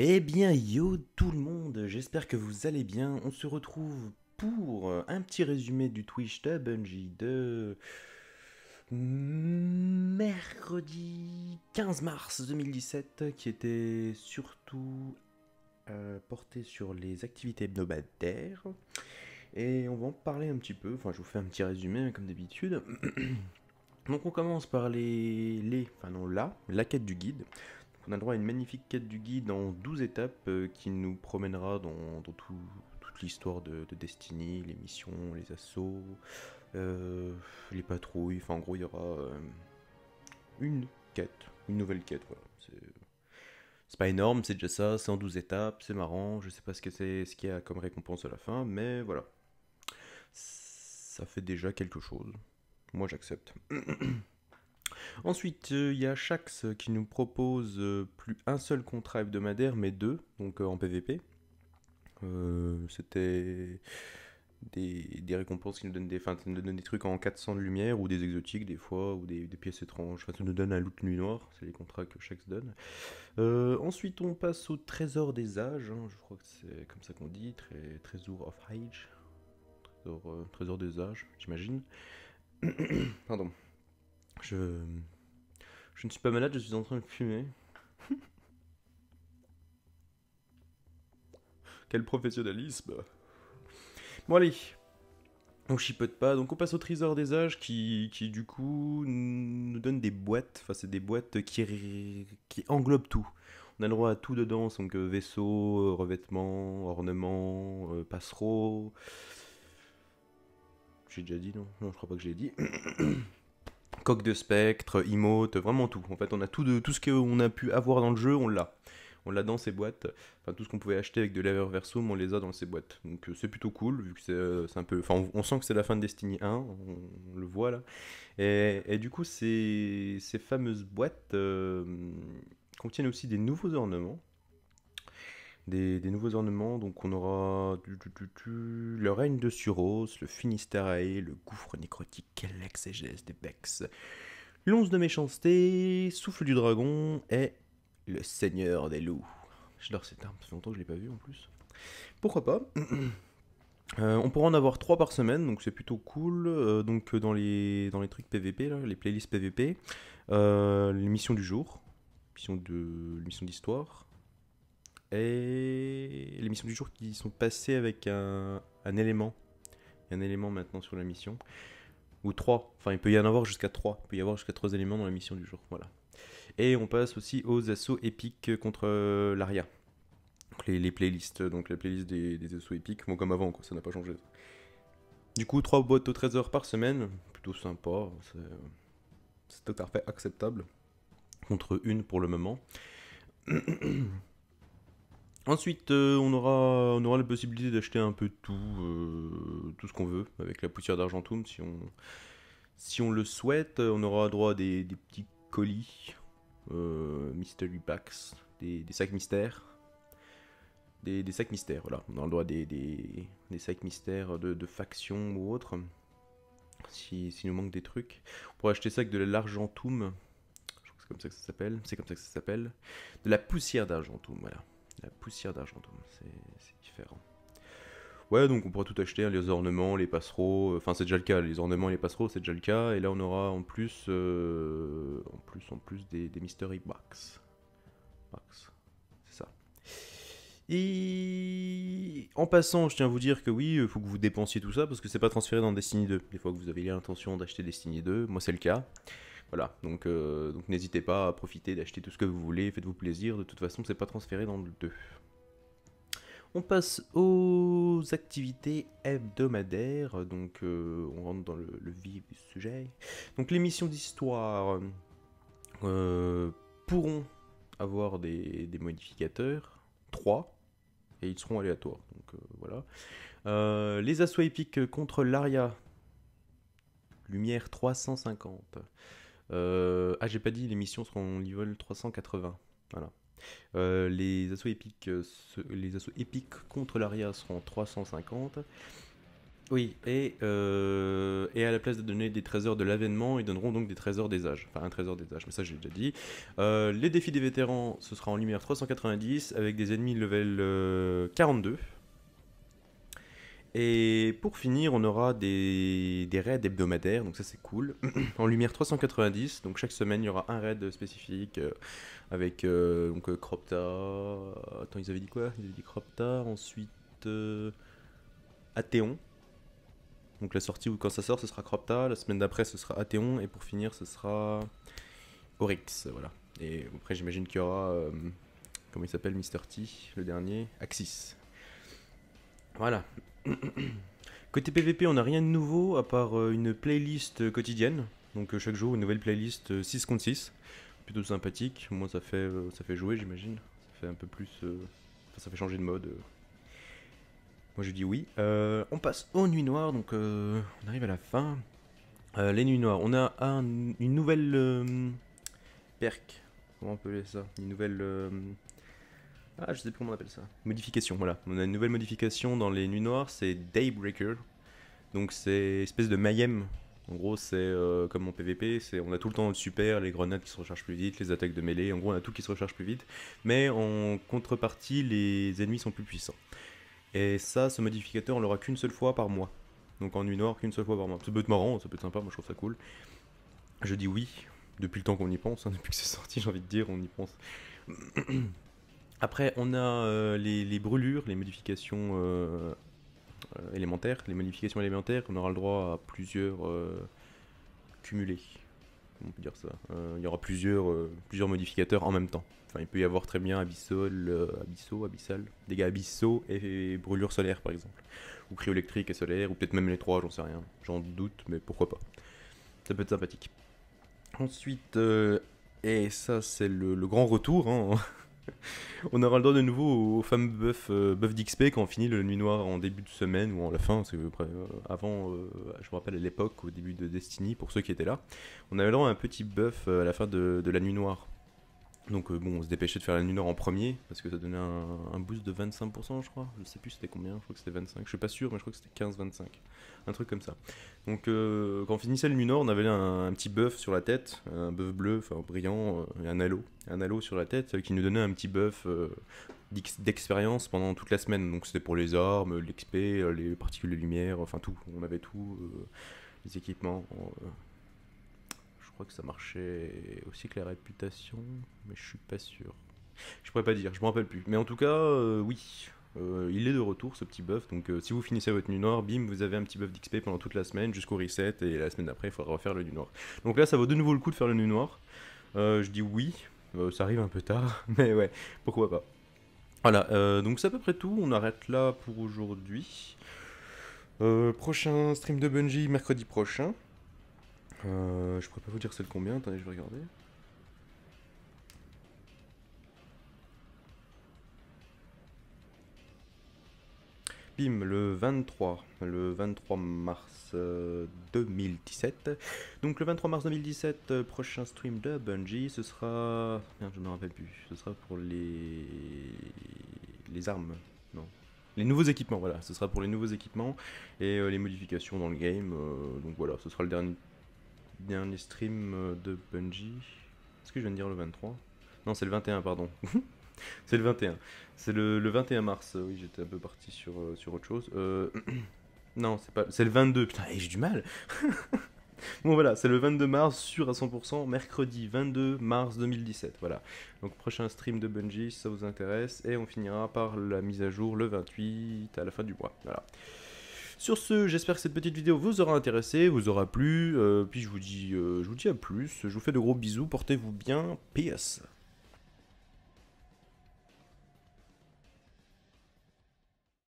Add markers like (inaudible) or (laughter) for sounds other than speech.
Eh bien yo tout le monde, j'espère que vous allez bien. On se retrouve pour un petit résumé du Twitch de Bungie de mercredi 15 mars 2017 qui était surtout euh, porté sur les activités hebdomadaires. Et on va en parler un petit peu, enfin je vous fais un petit résumé hein, comme d'habitude. (clears throat) Donc on commence par les, les, enfin non la, la quête du guide. on a le droit à une magnifique quête du guide en 12 étapes euh, qui nous promènera dans, toute l'histoire de, Destiny, les missions, les assauts, euh, les patrouilles, enfin en gros il y aura euh, une quête, une nouvelle quête, C'est pas énorme, c'est déjà ça, c'est en 12 étapes, c'est marrant, je sais pas ce que c'est, ce qu'il y a comme récompense à la fin, mais voilà, ça fait déjà quelque chose. Moi j'accepte. (clears throat) Ensuite, euh, il y a Shax qui nous propose euh, plus un seul contrat hebdomadaire, mais deux, donc euh, en PVP. C'était des, récompenses qui nous donnent des, fin, des trucs en 400 de lumière, ou des exotiques des fois, ou des, pièces étranges. ça nous donne un loot nuit noir, c'est les contrats que Shax donne. ensuite, on passe au trésor des âges, hein, je crois que c'est comme ça qu'on dit, trésor of Age. Euh, trésor, des âges, j'imagine. (coughs) Pardon. Je... je ne suis pas malade, je suis en train de fumer. (laughs) Quel professionnalisme Bon allez, on chipote pas, donc on passe au Trésor des âges qui, qui du coup nous donne des boîtes, enfin c'est des boîtes qui, qui englobent tout. On a le droit à tout dedans, donc vaisseau, revêtements, ornements, euh, passereau j'ai déjà dit, non Non, je crois pas que je dit. (coughs) Coque de spectre, emote, vraiment tout. En fait, on a tout, de, tout ce qu'on a pu avoir dans le jeu, on l'a. On l'a dans ces boîtes. Enfin, tout ce qu'on pouvait acheter avec de verso on les a dans ces boîtes. Donc, euh, c'est plutôt cool, vu que c'est euh, un peu. Enfin, on, sent que c'est la fin de Destiny 1, on, le voit là. Et, du coup, ces, ces fameuses boîtes euh, contiennent aussi des nouveaux ornements des, nouveaux ornements. Donc on aura le règne de Suros, le Finisterae, le gouffre nécrotique, l'exégèse des Bex, l'once de méchanceté, souffle du dragon et le seigneur des loups. J'adore cette arme, ça fait longtemps que je l'ai pas vu en plus. Pourquoi pas (clears throat) euh, on pourra en avoir 3 par semaine, donc c'est plutôt cool. Euh, donc euh, dans les, dans les trucs PVP, les playlists PVP, les missions du jour, missions de, missions d'histoire, et missions du jour qui sont passées avec un, élément. un élément maintenant sur la mission. Ou trois. Enfin, il peut y en avoir jusqu'à trois. Il peut y avoir jusqu'à trois éléments dans la mission du jour. Voilà. Et on passe aussi aux assauts épiques contre euh, l'ARIA. Donc les, playlists, donc la playlist des, assauts épiques, bon, comme avant, quoi, ça n'a pas changé. Du coup, trois boîtes au trésor par semaine, plutôt sympa, c'est tout à fait acceptable. Contre une pour le moment. (clears throat) Ensuite, euh, on, aura, on aura la possibilité d'acheter un peu tout, euh, tout ce qu'on veut avec la poussière d'argentum si on, le souhaite. On aura droit à des, petits colis, euh, mystery packs, des, sacs mystères. Des, sacs mystères, voilà. On a le droit à des, sacs mystères de, de factions ou autres. S'il si nous manque des trucs. On pourra acheter ça avec de l'argentum. Je crois que c'est comme ça que ça s'appelle. C'est comme ça que ça s'appelle. De la poussière d'argentum, voilà. La poussière d'argent, c'est différent. Ouais, donc on pourra tout acheter, hein, les ornements, les passereaux, euh, enfin c'est déjà le cas, les ornements et les passereaux c'est déjà le cas, et là on aura en plus, euh, en plus, en plus des, mystery box. Box, c'est ça. Et en passant, je tiens à vous dire que oui, il euh, faut que vous dépensiez tout ça, parce que c'est pas transféré dans Destiny 2. Des fois que vous avez l'intention d'acheter Destiny 2, moi c'est le cas. Voilà, donc, euh, donc n'hésitez pas à profiter d'acheter tout ce que vous voulez, faites-vous plaisir, de toute façon c'est pas transféré dans le 2. On passe aux activités hebdomadaires, donc euh, on rentre dans le, vif du sujet. Donc les missions d'histoire euh, pourront avoir des, modificateurs, 3, et ils seront aléatoires, donc voilà. les assauts épiques contre l'aria, lumière 350. Euh, ah, j'ai pas dit, les missions seront level 380. Voilà. Euh, les assauts épiques, euh, les assauts épiques contre l'aria seront 350. Oui, et, à la place de donner des trésors de l'avènement, ils donneront donc des trésors des âges. Enfin, un trésor des âges, mais ça j'ai déjà dit. les défis des vétérans, ce sera en lumière 390 avec des ennemis level 42. Et pour finir, on aura des, raids hebdomadaires, donc ça c'est cool. (clears throat) en lumière 390, donc chaque semaine il y aura un raid spécifique euh, avec euh, donc, euh, Cropta. Attends, ils avaient dit quoi Ils avaient dit Cropta, ensuite Athéon. Donc la sortie ou quand ça sort, ce sera Cropta, la semaine d'après ce sera Athéon, et pour finir ce sera Oryx, voilà. Et après j'imagine qu'il y aura, comment il s'appelle, Mr. T, le dernier, Axis. Voilà. (clears throat) Côté PVP, on n'a rien de nouveau à part euh, une playlist euh, quotidienne. Donc euh, chaque jour, une nouvelle playlist 6 contre 6. Plutôt sympathique. Moi, ça fait, ça fait jouer, j'imagine. Ça fait un peu plus. ça fait changer de mode. Moi, je dis oui. on passe aux nuits noires. Donc, on arrive à la fin. les nuits noires. On a une nouvelle perk. Comment on peut ça Une nouvelle ah, je sais plus comment on appelle ça. Modification, voilà. On a une nouvelle modification dans les nuits noires, c'est Daybreaker. Donc c'est espèce de Mayhem. En gros, c'est euh, comme mon PVP, on a tout le temps le super, les grenades qui se rechargent plus vite, les attaques de mêlée, en gros on a tout qui se recharge plus vite, mais en contrepartie, les ennemis sont plus puissants. Et ça, ce modificateur, on l'aura qu'une seule fois par mois. Donc en nuit noire, qu'une seule fois par mois. Ça peut être marrant, ça peut être sympa, moi je trouve ça cool. Je dis oui, depuis le temps qu'on y pense, hein, (laughs) depuis que c'est sorti, j'ai envie de dire, on y pense. (clears throat) Après, on a euh, les, brûlures, les modifications euh, euh, élémentaires. Les modifications élémentaires, on aura le droit à plusieurs cumulés on peut dire ça. il y aura plusieurs, plusieurs modificateurs en même temps. Enfin, il peut y avoir très bien abyssol, abyssal, dégâts abyssaux et, et brûlures solaires par exemple. Ou cryoélectrique et solaire, ou peut-être même les trois, j'en sais rien. J'en doute, mais pourquoi pas. Ça peut être sympathique. Ensuite, et ça c'est le, grand retour, hein, (laughs) on aura le droit de nouveau au fameux buff, euh, d'XP quand on finit le Nuit Noire en début de semaine ou en la fin. Euh, avant, euh, je me rappelle à l'époque, au début de Destiny, pour ceux qui étaient là, on avait le droit à un petit buff à la fin de la Nuit Noire. Donc euh, bon, on se dépêchait de faire la nuit nord en premier, parce que ça donnait un, boost de 25%, je crois. Je sais plus c'était combien, je crois que c'était 25. Je suis pas sûr, mais je crois que c'était 15-25. Un truc comme ça. Donc euh, quand on finissait le nord, on avait un, petit buff sur la tête, un buff bleu, enfin brillant, euh, et un halo. Un halo sur la tête qui nous donnait un petit buff d'expérience pendant toute la semaine. Donc c'était pour les armes, l'XP, les particules de lumière, enfin tout. On avait tout, les équipements, je crois que ça marchait aussi que la réputation, mais je suis pas sûr. Je pourrais pas dire, je me rappelle plus. Mais en tout cas, euh, oui, euh, il est de retour ce petit buff. Donc euh, si vous finissez votre nuit noire, bim, vous avez un petit buff d'XP pendant toute la semaine jusqu'au reset et la semaine d'après, il faudra refaire le nuit noir. Donc là, ça vaut de nouveau le coup de faire le nuit noir. je dis oui, ça arrive un peu tard, (laughs) mais ouais, pourquoi pas. Voilà, donc c'est à peu près tout. On arrête là pour aujourd'hui. prochain stream de Bungie mercredi prochain. Euh, je pourrais pas vous dire c'est le combien, attendez, je vais regarder. Bim, le 23, le 23 mars 2017. Euh, donc le 23 mars 2017, euh, prochain stream de Bungie, ce sera... Merde, je me rappelle plus. Ce sera pour les... Les armes, non les nouveaux équipements, voilà, ce sera pour les nouveaux équipements et les modifications dans le game. donc voilà, ce sera le dernier dernier stream euh, de Bungie. Est-ce que je viens de dire le 23 Non, c'est le 21, pardon. (laughs) c'est le 21. C'est le, le, 21 mars. Euh, oui, j'étais un peu parti sur, euh, sur autre chose. (clears throat) non, c'est pas. C'est le 22. Putain, eh, j'ai du mal. (laughs) bon voilà, c'est le 22 mars sur à 100%, mercredi 22 mars 2017. Voilà. Donc prochain stream de Bungie, si ça vous intéresse, et on finira par la mise à jour le 28 à la fin du mois. Voilà. Sur ce, j'espère que cette petite vidéo vous aura intéressé, vous aura plu, euh, puis je vous dis, euh, je vous dis à plus, je vous fais de gros bisous, portez-vous bien, peace